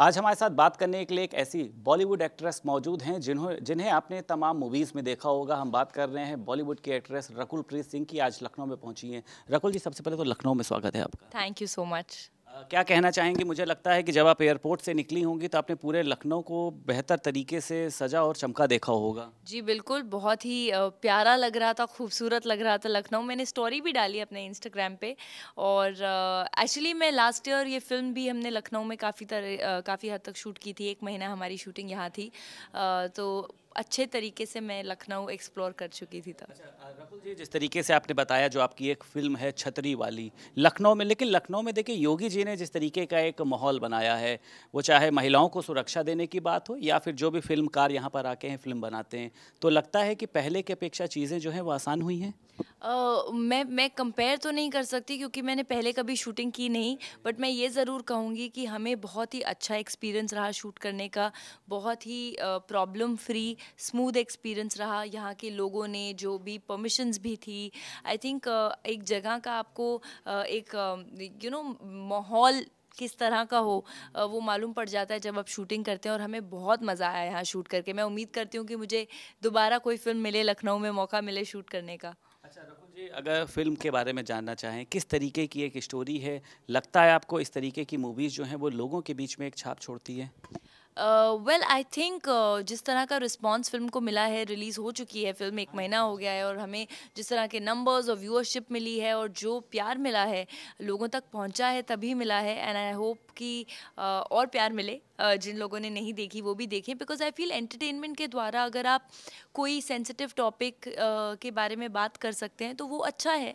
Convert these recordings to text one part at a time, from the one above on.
आज हमारे साथ बात करने के लिए एक ऐसी बॉलीवुड एक्ट्रेस मौजूद हैं जिन्हों जिन्हें आपने तमाम मूवीज़ में देखा होगा हम बात कर रहे हैं बॉलीवुड की एक्ट्रेस रकुल प्रीत सिंह की आज लखनऊ में पहुंची हैं रकुल जी सबसे पहले तो लखनऊ में स्वागत है आपका थैंक यू सो मच क्या कहना चाहेंगे मुझे लगता है कि जब आप एयरपोर्ट से निकली होंगी तो आपने पूरे लखनऊ को बेहतर तरीके से सजा और चमका देखा होगा जी बिल्कुल बहुत ही प्यारा लग रहा था खूबसूरत लग रहा था लखनऊ मैंने स्टोरी भी डाली अपने इंस्टाग्राम पे और एक्चुअली मैं लास्ट ईयर ये फिल्म भी हमने लखनऊ में काफ़ी तरह काफ़ी हद तक शूट की थी एक महीना हमारी शूटिंग यहाँ थी तो अच्छे तरीके से मैं लखनऊ एक्सप्लोर कर चुकी थी तब अच्छा, राहुल जी जिस तरीके से आपने बताया जो आपकी एक फिल्म है छतरी वाली लखनऊ में लेकिन लखनऊ में देखिए योगी जी ने जिस तरीके का एक माहौल बनाया है वो चाहे महिलाओं को सुरक्षा देने की बात हो या फिर जो भी फिल्मकार यहाँ पर आके हैं फिल्म बनाते हैं तो लगता है कि पहले की अपेक्षा चीज़ें जो हैं वो आसान हुई हैं मैं मैं कंपेयर तो नहीं कर सकती क्योंकि मैंने पहले कभी शूटिंग की नहीं बट मैं ये ज़रूर कहूँगी कि हमें बहुत ही अच्छा एक्सपीरियंस रहा शूट करने का बहुत ही प्रॉब्लम फ्री स्मूथ एक्सपीरियंस रहा यहाँ के लोगों ने जो भी परमिशंस भी थी आई थिंक uh, एक जगह का आपको uh, एक यू नो माहौल किस तरह का हो वो मालूम पड़ जाता है जब आप शूटिंग करते हैं और हमें बहुत मज़ा आया यहाँ शूट करके मैं उम्मीद करती हूँ कि मुझे दोबारा कोई फिल्म मिले लखनऊ में मौका मिले शूट करने का अच्छा रकुल जी अगर फिल्म के बारे में जानना चाहें किस तरीके की एक स्टोरी है लगता है आपको इस तरीके की मूवीज़ जो हैं वो लोगों के बीच में एक छाप छोड़ती है वेल आई थिंक जिस तरह का रिस्पांस फिल्म को मिला है रिलीज़ हो चुकी है फिल्म एक महीना हो गया है और हमें जिस तरह के नंबर्स और व्यूअरशिप मिली है और जो प्यार मिला है लोगों तक पहुंचा है तभी मिला है एंड आई होप कि uh, और प्यार मिले uh, जिन लोगों ने नहीं देखी वो भी देखें बिकॉज आई फील एंटरटेनमेंट के द्वारा अगर आप कोई सेंसिटिव टॉपिक uh, के बारे में बात कर सकते हैं तो वो अच्छा है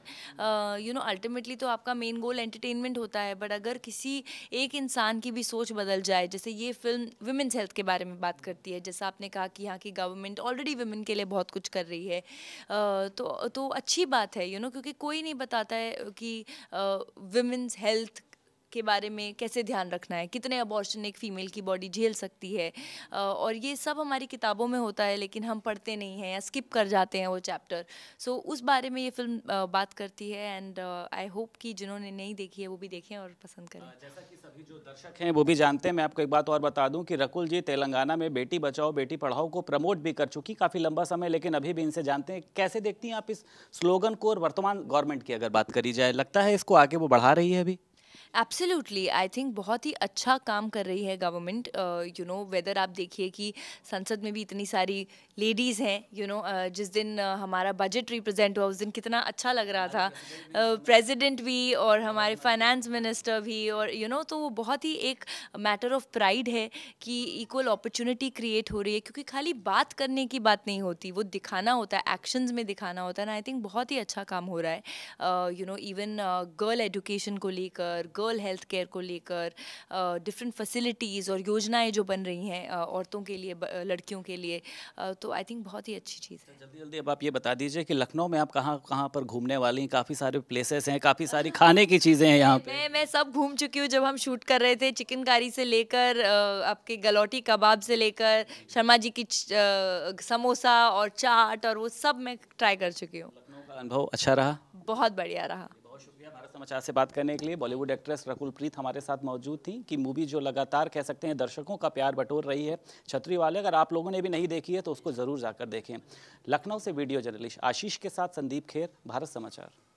यू नो अल्टीमेटली तो आपका मेन गोल एंटरटेनमेंट होता है बट अगर किसी एक इंसान की भी सोच बदल जाए जैसे ये फिल्म वुमेंस हेल्थ के बारे में बात करती है जैसा आपने कहा कि यहाँ की गवर्नमेंट ऑलरेडी वुमेन के लिए बहुत कुछ कर रही है तो तो अच्छी बात है यू you नो know, क्योंकि कोई नहीं बताता है कि वुमेंस हेल्थ के बारे में कैसे ध्यान रखना है कितने अबॉर्शन एक फ़ीमेल की बॉडी झेल सकती है और ये सब हमारी किताबों में होता है लेकिन हम पढ़ते नहीं हैं या स्किप कर जाते हैं वो चैप्टर सो so, उस बारे में ये फिल्म बात करती है एंड आई होप कि जिन्होंने नहीं देखी है वो भी देखें और पसंद करें जैसा कि सभी जो दर्शक हैं वो भी जानते हैं मैं आपको एक बात और बता दूँ कि रकुल जी तेलंगाना में बेटी बचाओ बेटी पढ़ाओ को प्रमोट भी कर चुकी काफ़ी लंबा समय लेकिन अभी भी इनसे जानते हैं कैसे देखती हैं आप इस स्लोगन को और वर्तमान गवर्नमेंट की अगर बात करी जाए लगता है इसको आगे वो बढ़ा रही है अभी एब्सोल्युटली आई थिंक बहुत ही अच्छा काम कर रही है गवर्नमेंट यू नो वेदर आप देखिए कि संसद में भी इतनी सारी लेडीज़ हैं यू नो uh, जिस दिन uh, हमारा बजट रिप्रेजेंट हुआ उस दिन कितना अच्छा लग रहा था प्रेसिडेंट uh, भी और हमारे फाइनेंस मिनिस्टर भी और यू you नो know, तो वो बहुत ही एक मैटर ऑफ प्राइड है कि इक्वल अपॉर्चुनिटी क्रिएट हो रही है क्योंकि खाली बात करने की बात नहीं होती वो दिखाना होता है एक्शंस में दिखाना होता है ना आई थिंक बहुत ही अच्छा काम हो रहा है you know even girl education को लेकर गर्ल रूरल हेल्थ केयर को लेकर डिफरेंट फैसिलिटीज़ और योजनाएं जो बन रही हैं औरतों के लिए लड़कियों के लिए तो आई थिंक बहुत ही अच्छी चीज़ है जल्दी जल्दी अब आप ये बता दीजिए कि लखनऊ में आप कहाँ कहाँ पर घूमने वाली हैं काफ़ी सारे प्लेसेस हैं काफ़ी सारी खाने की चीज़ें हैं यहाँ पर मैं मैं सब घूम चुकी हूँ जब हम शूट कर रहे थे चिकनकारी से लेकर आपके गलौटी कबाब से लेकर शर्मा जी की समोसा और चाट और वो सब मैं ट्राई कर चुकी हूँ अनुभव अच्छा रहा बहुत बढ़िया रहा समाचार से बात करने के लिए बॉलीवुड एक्ट्रेस रकुल प्रीत हमारे साथ मौजूद थी कि मूवी जो लगातार कह सकते हैं दर्शकों का प्यार बटोर रही है छतरी वाले अगर आप लोगों ने भी नहीं देखी है तो उसको ज़रूर जाकर देखें लखनऊ से वीडियो जर्नलिस्ट आशीष के साथ संदीप खेर भारत समाचार